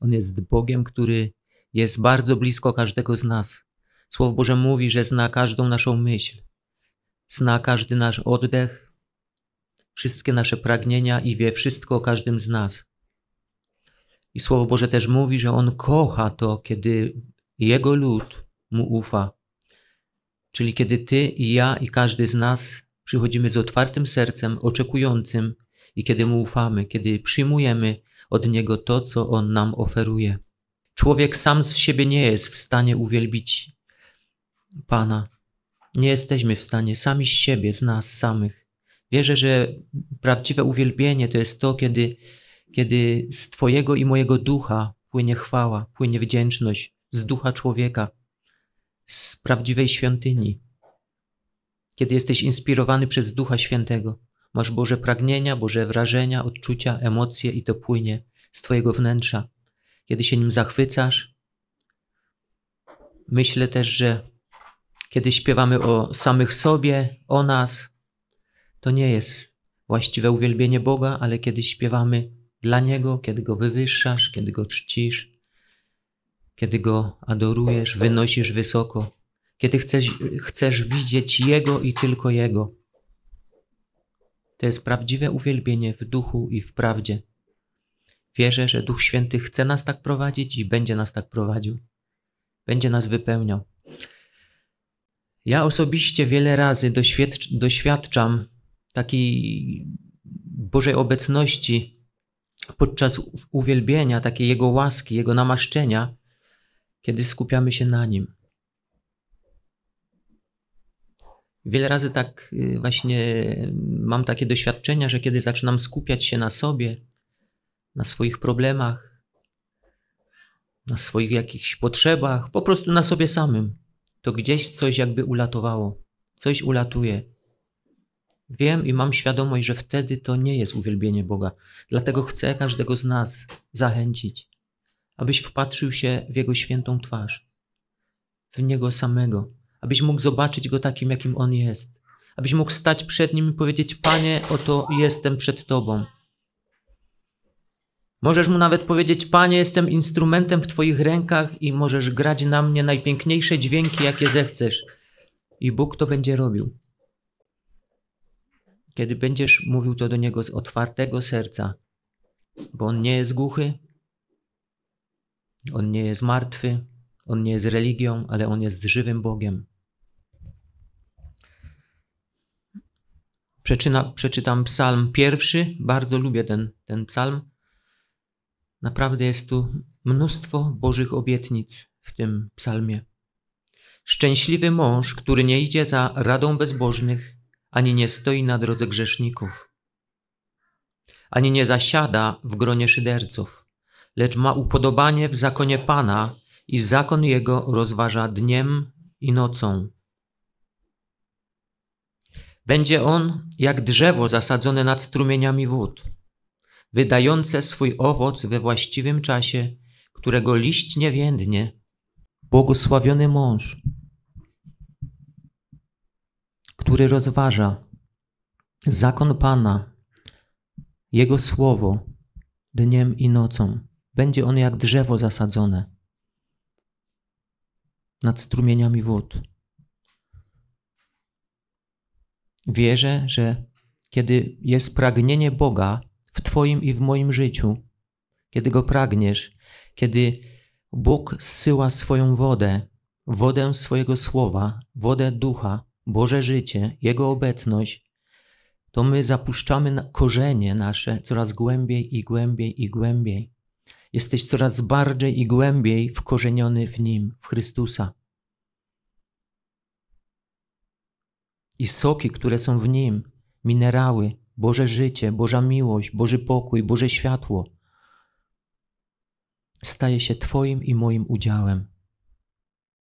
On jest Bogiem, który jest bardzo blisko każdego z nas. Słowo Boże mówi, że zna każdą naszą myśl, zna każdy nasz oddech, wszystkie nasze pragnienia i wie wszystko o każdym z nas. I Słowo Boże też mówi, że On kocha to, kiedy Jego lud Mu ufa. Czyli kiedy Ty i ja i każdy z nas przychodzimy z otwartym sercem, oczekującym i kiedy Mu ufamy, kiedy przyjmujemy od Niego to, co On nam oferuje. Człowiek sam z siebie nie jest w stanie uwielbić Pana. Nie jesteśmy w stanie sami z siebie, z nas samych. Wierzę, że prawdziwe uwielbienie to jest to, kiedy, kiedy z Twojego i mojego ducha płynie chwała, płynie wdzięczność, z ducha człowieka, z prawdziwej świątyni. Kiedy jesteś inspirowany przez Ducha Świętego, Masz Boże pragnienia, Boże wrażenia, odczucia, emocje i to płynie z Twojego wnętrza. Kiedy się nim zachwycasz, myślę też, że kiedy śpiewamy o samych sobie, o nas, to nie jest właściwe uwielbienie Boga, ale kiedy śpiewamy dla Niego, kiedy Go wywyższasz, kiedy Go czcisz, kiedy Go adorujesz, wynosisz wysoko, kiedy chcesz, chcesz widzieć Jego i tylko Jego to jest prawdziwe uwielbienie w duchu i w prawdzie. Wierzę, że Duch Święty chce nas tak prowadzić i będzie nas tak prowadził. Będzie nas wypełniał. Ja osobiście wiele razy doświadczam takiej Bożej obecności podczas uwielbienia, takiej Jego łaski, Jego namaszczenia, kiedy skupiamy się na Nim. Wiele razy tak y, właśnie mam takie doświadczenia, że kiedy zaczynam skupiać się na sobie, na swoich problemach, na swoich jakichś potrzebach, po prostu na sobie samym, to gdzieś coś jakby ulatowało, coś ulatuje. Wiem i mam świadomość, że wtedy to nie jest uwielbienie Boga. Dlatego chcę każdego z nas zachęcić, abyś wpatrzył się w Jego świętą twarz, w Niego samego abyś mógł zobaczyć go takim, jakim on jest. Abyś mógł stać przed nim i powiedzieć: Panie, oto jestem przed Tobą. Możesz mu nawet powiedzieć: Panie, jestem instrumentem w Twoich rękach i możesz grać na mnie najpiękniejsze dźwięki, jakie zechcesz. I Bóg to będzie robił. Kiedy będziesz mówił to do niego z otwartego serca, bo on nie jest głuchy, on nie jest martwy, on nie jest religią, ale on jest żywym Bogiem. Przeczyna, przeczytam psalm pierwszy. Bardzo lubię ten, ten psalm. Naprawdę jest tu mnóstwo Bożych obietnic w tym psalmie. Szczęśliwy mąż, który nie idzie za radą bezbożnych, ani nie stoi na drodze grzeszników, ani nie zasiada w gronie szyderców, lecz ma upodobanie w zakonie Pana i zakon jego rozważa dniem i nocą. Będzie on jak drzewo zasadzone nad strumieniami wód, wydające swój owoc we właściwym czasie, którego liść nie więdnie. Błogosławiony mąż, który rozważa zakon Pana, Jego słowo dniem i nocą. Będzie on jak drzewo zasadzone nad strumieniami wód Wierzę, że kiedy jest pragnienie Boga w Twoim i w moim życiu, kiedy go pragniesz, kiedy Bóg zsyła swoją wodę, wodę swojego słowa, wodę ducha, Boże życie, Jego obecność, to my zapuszczamy korzenie nasze coraz głębiej i głębiej i głębiej. Jesteś coraz bardziej i głębiej wkorzeniony w Nim, w Chrystusa. i soki, które są w nim, minerały, Boże życie, Boża miłość, Boży pokój, Boże światło, staje się Twoim i moim udziałem.